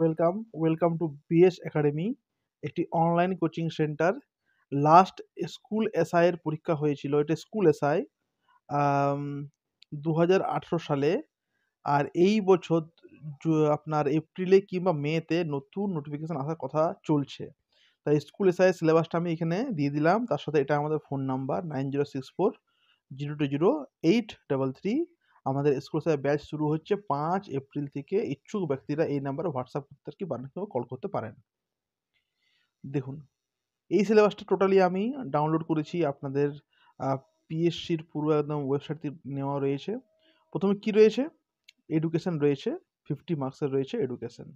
welcome welcome to BS academy একটি online coaching centre last school এর পরীক্ষা হয়েছিল এটা স্কুল এসআই দু সালে আর এই বছর আপনার এপ্রিলে কিংবা মেতে নতুন নোটিফিকেশান আসার কথা চলছে তাই স্কুল এসআই সিলেবাসটা আমি এখানে দিয়ে দিলাম তার সাথে এটা আমাদের phone number nine zero six four zero two zero eight double three আমাদের স্কুল এক্সক্লুসিভ ব্যাচ শুরু হচ্ছে পাঁচ এপ্রিল থেকে ইচ্ছুক ব্যক্তিরা এই নাম্বারে হোয়াটসঅ্যাপ করতে আর কি কল করতে পারেন দেখুন এই সিলেবাসটা টোটালি আমি ডাউনলোড করেছি আপনাদের পিএসসির পুরো একদম ওয়েবসাইটটি নেওয়া রয়েছে প্রথমে কি রয়েছে এডুকেশন রয়েছে ফিফটি মার্কসের রয়েছে এডুকেশন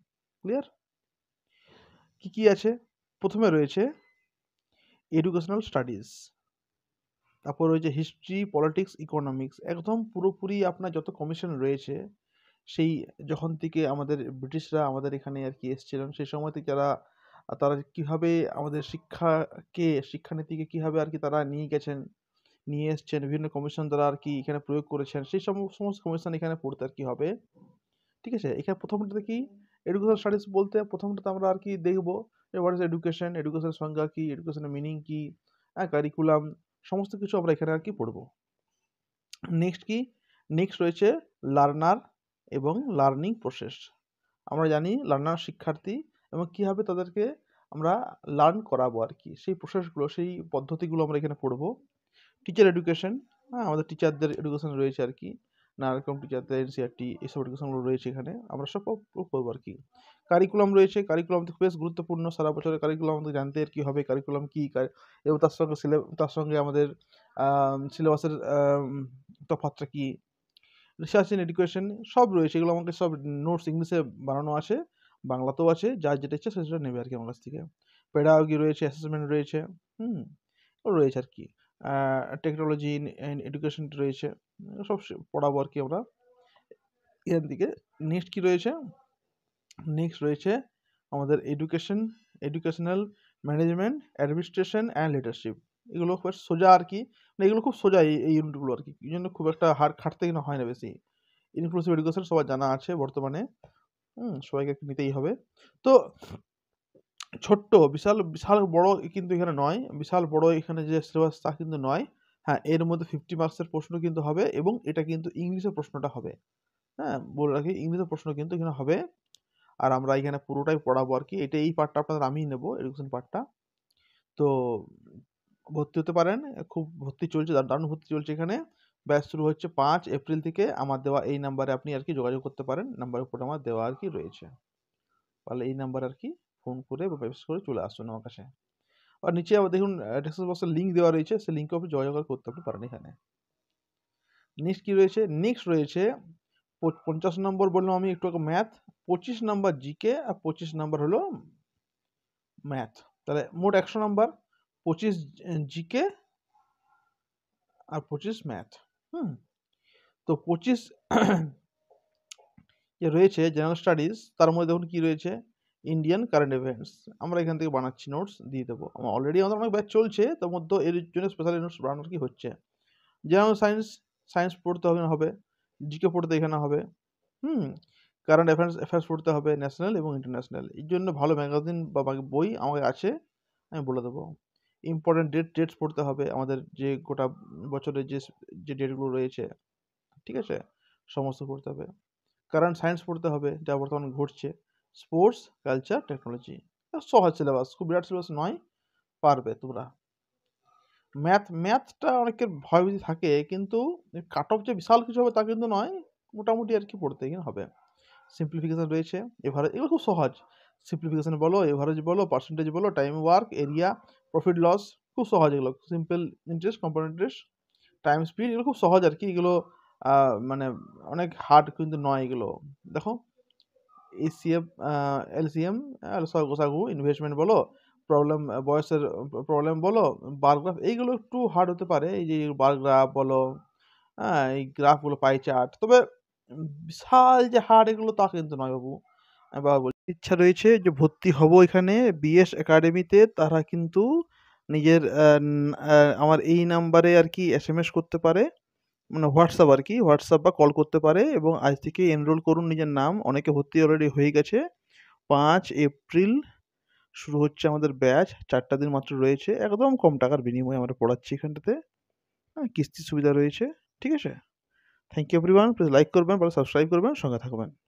ক্লিয়ার কি কি আছে প্রথমে রয়েছে এডুকেশনাল স্টাডিজ তারপর রয়েছে হিস্ট্রি পলিটিক্স ইকোনমিক্স একদম পুরোপুরি আপনার যত কমিশন রয়েছে সেই যখন থেকে আমাদের ব্রিটিশরা আমাদের এখানে আর কি এসেছিলেন সেই সময় থেকে যারা তারা কীভাবে আমাদের শিক্ষাকে শিক্ষানীতিকে কীভাবে আর কি তারা নিয়ে গেছেন নিয়ে এসছেন বিভিন্ন কমিশন তারা আর কি এখানে প্রয়োগ করেছেন সেই সমস্ত কমিশন এখানে পড়তে আর কি হবে ঠিক আছে এখানে প্রথমটাতে কি এডুকেশন স্টাডিজ বলতে প্রথমটাতে আমরা আর কি দেখবো হোয়াট ইজ এডুকেশন এডুকেশনের সংজ্ঞা কী এডুকেশনের মিনিং কী হ্যাঁ কারিকুলাম সমস্ত কিছু আমরা এখানে আর কি পড়ব নেক্সট কি নেক্সট রয়েছে লার্নার এবং লার্নিং প্রসেস আমরা জানি লার্নার শিক্ষার্থী এবং কীভাবে তাদেরকে আমরা লার্ন করাবো আর কি সেই প্রসেসগুলো সেই পদ্ধতিগুলো আমরা এখানে পড়ব টিচার এডুকেশন হ্যাঁ আমাদের টিচারদের এডুকেশন রয়েছে আর কি নানা রকম টিচারদের এনসিআরটি এসব নোটিফিকেশনগুলো রয়েছে এখানে আমরা সব করবো আর কি কারিকুলাম রয়েছে কারিকুলাম বেশ গুরুত্বপূর্ণ সারা বছরের কারিকুলাম আমাদের জানতে আর কি হবে কারিকুলাম কী এবং তার সঙ্গে সিলে তার সঙ্গে আমাদের সিলেবাসের তফাতটা কী রিসার্চ ইন এডুকেশন সব রয়েছে এগুলো আমাকে সব নোটস ইংলিশে বানানো আছে বাংলাতেও আছে যার যেটা ইচ্ছে সেটা নেবে আর কি আমার কাছ থেকে পেডাগি রয়েছে অ্যাসেসমেন্ট রয়েছে হুম রয়েছে আর কি টেকনোলজি ইন এডুকেশন রয়েছে সব পড়াবো আর কি আমরা এখান থেকে নেক্সট কি রয়েছে নেক্সট রয়েছে আমাদের education educational management administration and leadership এগুলো খুব সোজা আর কি মানে এগুলো খুব সোজা এই ইউনিটগুলো আর কি এই জন্য খুব একটা হার খাটতে কিনা হয় না বেশি ইনক্লুসিভ এডুকেশন সবার জানা আছে বর্তমানে হুম সবাইকে নিতেই হবে তো ছোট্ট বিশাল বিশাল বড় কিন্তু এখানে নয় বিশাল বড় এখানে যে সিলেবাস তা কিন্তু নয় হ্যাঁ এর মধ্যে ফিফটি মার্কসের প্রশ্ন কিন্তু হবে এবং এটা কিন্তু ইংলিশের প্রশ্নটা হবে হ্যাঁ বলে রাখি ইংলিশের প্রশ্ন কিন্তু এখানে হবে আর আমরা এখানে পুরোটাই পড়াবো আর কি এটা এই পার্টটা আপনাদের আমিই নেবো এডুকেশন পার্টটা তো ভর্তি হতে পারেন খুব ভর্তি চলছে দারুণ ভর্তি চলছে এখানে ব্যাচ শুরু হচ্ছে পাঁচ এপ্রিল থেকে আমার দেওয়া এই নাম্বারে আপনি আর কি যোগাযোগ করতে পারেন নাম্বারের উপরে আমার দেওয়া আর কি রয়েছে তাহলে এই নাম্বার আর কি ফোন করে বা প্রবেশ করে চলে আসুন আমার কাছে আর নিচে আবার দেখুন ডেসক্রিপশন বক্সের লিঙ্ক দেওয়া রয়েছে সেই লিঙ্কে আপনি যোগাযোগ করতে আপনি পারেন এখানে নেক্সট কী রয়েছে নেক্সট রয়েছে পঞ্চাশ নম্বর বললাম আমি একটু ম্যাথ পঁচিশ নম্বর জিকে আর পঁচিশ নম্বর হলো ম্যাথ তাহলে মোট একশো নম্বর পঁচিশ জিকে আর পঁচিশ ম্যাথ হুম তো পঁচিশ যে রয়েছে জেনারেল স্টাডিজ তার মধ্যে দেখুন কী রয়েছে ইন্ডিয়ান কারেন্ট ইভেন্টস আমরা এখান থেকে বানাচ্ছি নোটস দিয়ে দেবো আমার অলরেডি আমাদের অনেক ব্যাচ চলছে তার মধ্যে এর জন্য স্পেশাল নোটস বানানোর কি হচ্ছে যেমন সায়েন্স সায়েন্স পড়তে হবে না হবে জিকে পড়তে এখানে হবে হুম কারেন্ট অ্যাফেয়ার্স অ্যাফেয়ার্স পড়তে হবে ন্যাশনাল এবং ইন্টারন্যাশনাল এর জন্য ভালো ম্যাগাজিন বা বই আমাকে আছে আমি বলে দেবো ইম্পর্টেন্ট ডেট ডেটস পড়তে হবে আমাদের যে গোটা বছরের যে যে ডেটগুলো রয়েছে ঠিক আছে সমস্ত পড়তে হবে কারেন্ট সায়েন্স পড়তে হবে যা বর্তমান ঘটছে স্পোর্টস কালচার টেকনোলজি সহজ সিলেবাস খুব বিরাট সিলেবাস নয় পারবে তোমরা ম্যাথ ম্যাথটা অনেকের ভয় ভয়ভীতি থাকে কিন্তু কাট অফ যে বিশাল কিছু হবে তা কিন্তু নয় মোটামুটি আর কি পড়তে কিনা হবে সিম্পলিফিকেশান রয়েছে এভারেজ এগুলো খুব সহজ সিম্পলিফিকেশান বলো এভারেজ বলো পার্সেন্টেজ বলো time work area profit loss খুব সহজ এগুলো simple interest compound interest time speed এগুলো খুব সহজ আর কি এগুলো মানে অনেক হার্ড কিন্তু নয় এগুলো দেখো এসিএফ এলসিএম সাগু ইনভেস্টমেন্ট বলো প্রবলেম বয়সের প্রবলেম বলো বারগ্রাফ এইগুলো একটু হার্ড হতে পারে এই যে বারগ্রাফ বলো হ্যাঁ এই গ্রাফগুলো পাই চার্ট তবে বিশাল যে হার্ড এগুলো তা কিন্তু নয় বাবু বাবা ইচ্ছা রয়েছে যে ভর্তি হব এখানে বিএস একাডেমিতে তারা কিন্তু নিজের আমার এই নাম্বারে আর কি এস এম এস করতে পারে মানে হোয়াটসঅ্যাপ আর কি হোয়াটসঅ্যাপ বা কল করতে পারে এবং আজ থেকে এনরোল করুন নিজের নাম অনেকে ভর্তি অলরেডি হয়ে গেছে পাঁচ এপ্রিল শুরু হচ্ছে আমাদের ব্যাচ চারটা দিন মাত্র রয়েছে একদম কম টাকার বিনিময়ে আমরা পড়াচ্ছি এখানটাতে হ্যাঁ কিস্তি সুবিধা রয়েছে ঠিক আছে thank you everyone please like করবেন বা সাবস্ক্রাইব করবেন সঙ্গে থাকবেন